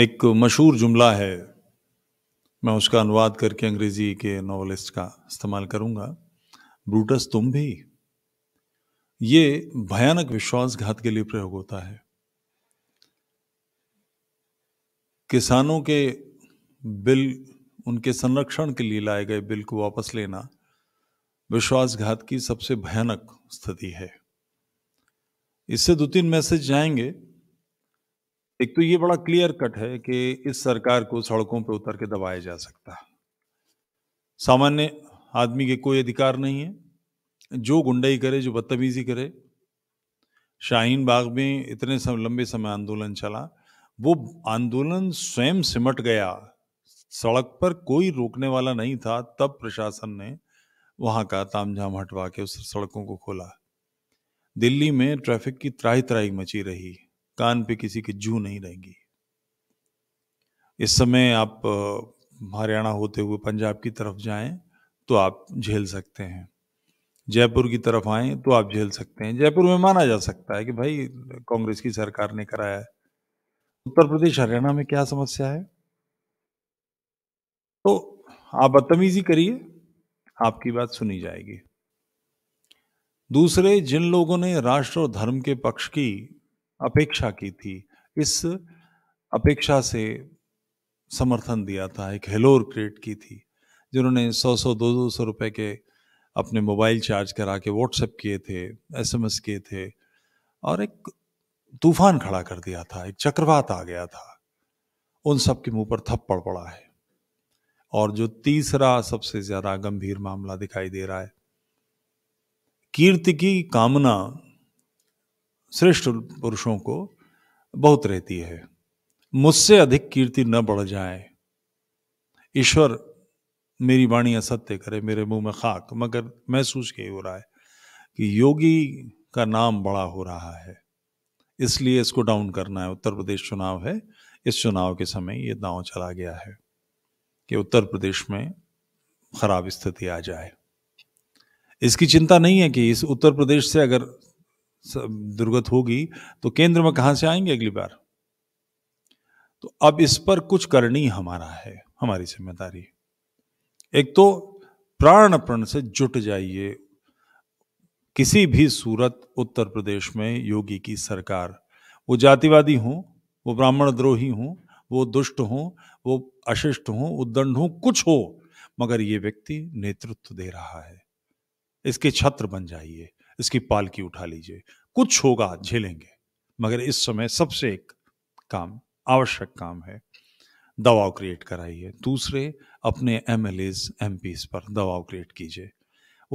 एक मशहूर जुमला है मैं उसका अनुवाद करके अंग्रेज़ी के नॉवलिस्ट का इस्तेमाल करूंगा ब्रूटस तुम भी ये भयानक विश्वासघात के लिए प्रयोग होता है किसानों के बिल उनके संरक्षण के लिए लाए गए बिल को वापस लेना विश्वासघात की सबसे भयानक स्थिति है इससे दो तीन मैसेज जाएंगे एक तो ये बड़ा क्लियर कट है कि इस सरकार को सड़कों पर उतर के दबाया जा सकता है सामान्य आदमी के कोई अधिकार नहीं है जो गुंडाई करे जो बदतमीज़ी करे शाहीन बाग में इतने सम, लंबे समय आंदोलन चला वो आंदोलन स्वयं सिमट गया सड़क पर कोई रोकने वाला नहीं था तब प्रशासन ने वहां का तामझाम हटवा के उस सड़कों को खोला दिल्ली में ट्रैफिक की त्राही त्राही मची रही कान पे किसी की जू नहीं रहेंगी इस समय आप हरियाणा होते हुए पंजाब की तरफ जाएं तो आप झेल सकते हैं जयपुर की तरफ आए तो आप झेल सकते हैं जयपुर में माना जा सकता है कि भाई कांग्रेस की सरकार ने कराया है उत्तर प्रदेश हरियाणा में क्या समस्या है तो आप बदतमीजी करिए आपकी बात सुनी जाएगी दूसरे जिन लोगों ने राष्ट्र और धर्म के पक्ष की अपेक्षा की थी इस अपेक्षा से समर्थन दिया था एक हेलोर क्रिएट की थी जिन्होंने सौ सौ दो दो सौ रुपये के अपने मोबाइल चार्ज करा के व्हाट्सएप किए थे एसएमएस किए थे और एक तूफान खड़ा कर दिया था एक चक्रवात आ गया था उन सब के मुंह पर थप्पड़ पड़ा है और जो तीसरा सबसे ज्यादा गंभीर मामला दिखाई दे रहा है कीर्ति की कामना श्रेष्ठ पुरुषों को बहुत रहती है मुझसे अधिक कीर्ति न बढ़ जाए ईश्वर मेरी वाणी असत्य करे मेरे मुंह में खाक मगर महसूस यही हो रहा है कि योगी का नाम बड़ा हो रहा है इसलिए इसको डाउन करना है उत्तर प्रदेश चुनाव है इस चुनाव के समय ये दांव चला गया है कि उत्तर प्रदेश में खराब स्थिति आ जाए इसकी चिंता नहीं है कि इस उत्तर प्रदेश से अगर दुर्गत होगी तो केंद्र में कहां से आएंगे अगली बार तो अब इस पर कुछ करनी हमारा है हमारी जिम्मेदारी एक तो प्राण प्रण से जुट जाइए किसी भी सूरत उत्तर प्रदेश में योगी की सरकार वो जातिवादी हो वो ब्राह्मण द्रोही हो वो दुष्ट हो वो अशिष्ट हो उद्दंड हो कुछ हो मगर ये व्यक्ति नेतृत्व दे रहा है इसके छत्र बन जाइए इसकी पालकी उठा लीजिए कुछ होगा झेलेंगे मगर इस समय सबसे एक काम आवश्यक काम है दबाव क्रिएट कराइए दूसरे अपने एम एल एम पर दबाव क्रिएट कीजिए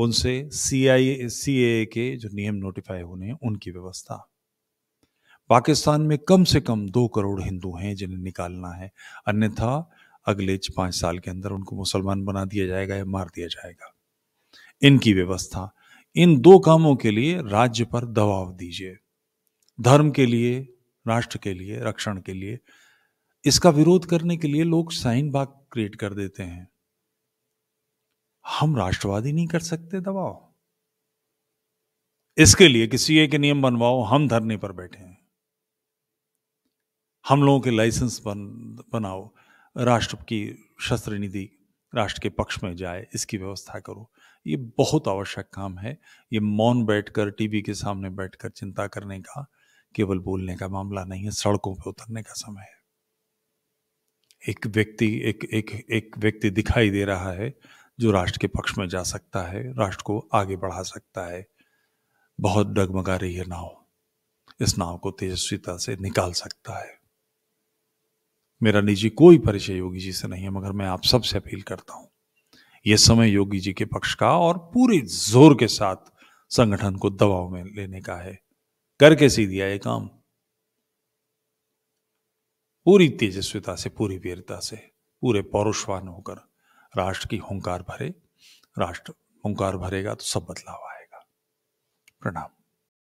उनसे सी आई सी ए के जो नियम नोटिफाई होने हैं उनकी व्यवस्था पाकिस्तान में कम से कम दो करोड़ हिंदू हैं जिन्हें निकालना है अन्यथा अगले पांच साल के अंदर उनको मुसलमान बना दिया जाएगा या मार दिया जाएगा इनकी व्यवस्था इन दो कामों के लिए राज्य पर दबाव दीजिए धर्म के लिए राष्ट्र के लिए रक्षण के लिए इसका विरोध करने के लिए लोग साइन बाग क्रिएट कर देते हैं हम राष्ट्रवादी नहीं कर सकते दबाव इसके लिए किसी एक नियम बनवाओ हम धरने पर बैठे हैं हम लोगों के लाइसेंस बन बनाओ राष्ट्र की शस्त्र नीति राष्ट्र के पक्ष में जाए इसकी व्यवस्था करो ये बहुत आवश्यक काम है ये मौन बैठकर टीवी के सामने बैठकर चिंता करने का केवल बोलने का मामला नहीं है सड़कों पर उतरने का समय है एक व्यक्ति एक एक एक व्यक्ति दिखाई दे रहा है जो राष्ट्र के पक्ष में जा सकता है राष्ट्र को आगे बढ़ा सकता है बहुत डगमगा रही है नाव इस नाव को तेजस्वीता से निकाल सकता है मेरा निजी कोई परिचय योगी जी से नहीं है मगर मैं आप सबसे अपील करता हूं यह समय योगी जी के पक्ष का और पूरे जोर के साथ संगठन को दबाव में लेने का है करके सी दिया ये काम पूरी तेजस्विता से पूरी वीरता से पूरे पौरुषवान होकर राष्ट्र की हंकार भरे राष्ट्र हंकार भरेगा तो सब बदलाव आएगा प्रणाम